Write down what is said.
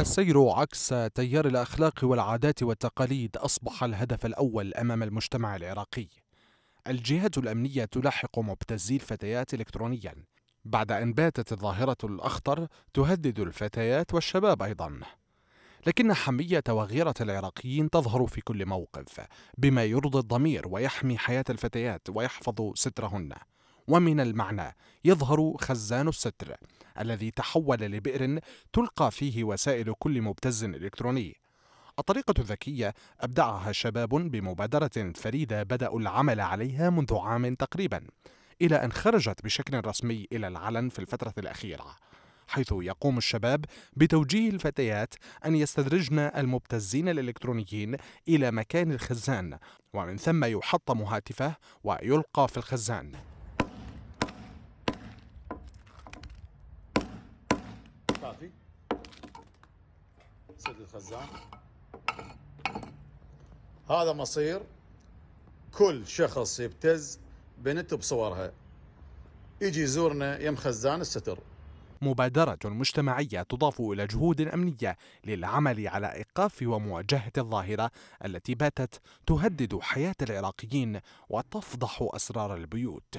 السير عكس تيار الأخلاق والعادات والتقاليد أصبح الهدف الأول أمام المجتمع العراقي الجهات الأمنية تلاحق مبتزي الفتيات إلكترونياً بعد أن باتت الظاهرة الأخطر تهدد الفتيات والشباب أيضاً لكن حمية وغيرة العراقيين تظهر في كل موقف بما يرضي الضمير ويحمي حياة الفتيات ويحفظ سترهن ومن المعنى يظهر خزان الستر الذي تحول لبئر تلقى فيه وسائل كل مبتز إلكتروني الطريقة الذكية أبدعها شباب بمبادرة فريدة بدأوا العمل عليها منذ عام تقريبا إلى أن خرجت بشكل رسمي إلى العلن في الفترة الأخيرة حيث يقوم الشباب بتوجيه الفتيات أن يستدرجن المبتزين الإلكترونيين إلى مكان الخزان ومن ثم يحطم هاتفه ويلقى في الخزان صافي سد الخزان هذا مصير كل شخص يبتز بنت بصورها يجي يزورنا يم خزان الستر مبادرة مجتمعية تضاف إلى جهود أمنية للعمل على إيقاف ومواجهة الظاهرة التي باتت تهدد حياة العراقيين وتفضح أسرار البيوت